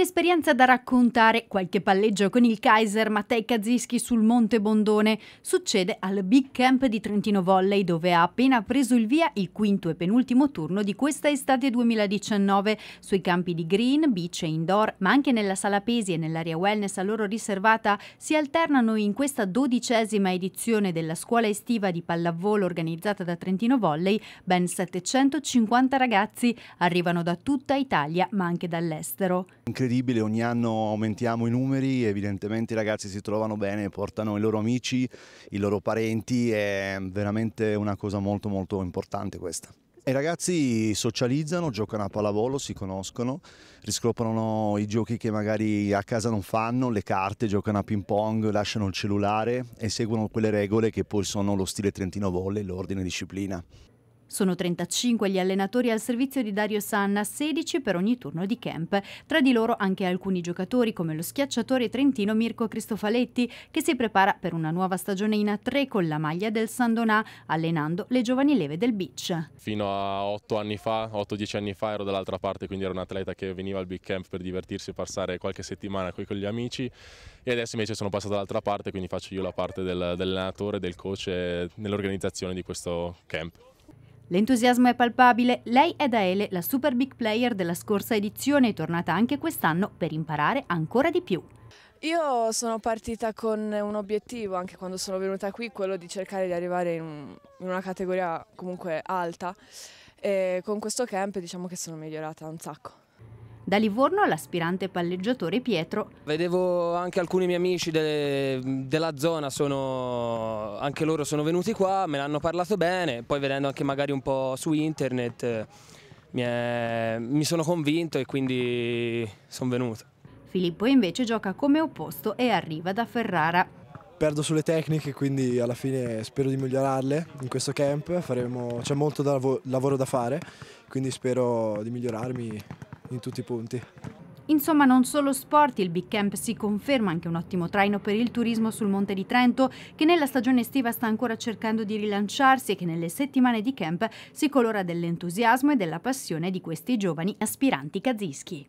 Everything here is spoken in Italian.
Un'esperienza da raccontare, qualche palleggio con il Kaiser Matei Kaziski sul Monte Bondone. Succede al Big Camp di Trentino Volley dove ha appena preso il via il quinto e penultimo turno di questa estate 2019 sui campi di green, beach e indoor, ma anche nella sala pesi e nell'area wellness a loro riservata si alternano in questa dodicesima edizione della scuola estiva di pallavolo organizzata da Trentino Volley ben 750 ragazzi arrivano da tutta Italia ma anche dall'estero. Incredibile incredibile, ogni anno aumentiamo i numeri, evidentemente i ragazzi si trovano bene, portano i loro amici, i loro parenti, è veramente una cosa molto molto importante questa. I ragazzi socializzano, giocano a pallavolo, si conoscono, riscoprono i giochi che magari a casa non fanno, le carte, giocano a ping pong, lasciano il cellulare e seguono quelle regole che poi sono lo stile trentino volle, l'ordine e disciplina. Sono 35 gli allenatori al servizio di Dario Sanna, 16 per ogni turno di camp. Tra di loro anche alcuni giocatori come lo schiacciatore trentino Mirko Cristofaletti che si prepara per una nuova stagione in A3 con la maglia del San Donà, allenando le giovani leve del beach. Fino a 8 anni fa, 8-10 anni fa ero dall'altra parte, quindi ero un atleta che veniva al big camp per divertirsi e passare qualche settimana qui con gli amici e adesso invece sono passato dall'altra parte, quindi faccio io la parte del, dell'allenatore, del coach nell'organizzazione di questo camp. L'entusiasmo è palpabile, lei è Daele, la super big player della scorsa edizione, è tornata anche quest'anno per imparare ancora di più. Io sono partita con un obiettivo, anche quando sono venuta qui, quello di cercare di arrivare in, in una categoria comunque alta e con questo camp diciamo che sono migliorata un sacco. Da Livorno l'aspirante palleggiatore Pietro. Vedevo anche alcuni miei amici de della zona, sono, anche loro sono venuti qua, me l'hanno parlato bene, poi vedendo anche magari un po' su internet mi, è, mi sono convinto e quindi sono venuto. Filippo invece gioca come opposto e arriva da Ferrara. Perdo sulle tecniche, quindi alla fine spero di migliorarle in questo camp. c'è molto da, lavoro da fare, quindi spero di migliorarmi in tutti i punti. Insomma, non solo sport, il Big Camp si conferma anche un ottimo traino per il turismo sul Monte di Trento, che nella stagione estiva sta ancora cercando di rilanciarsi e che nelle settimane di camp si colora dell'entusiasmo e della passione di questi giovani aspiranti kazischi.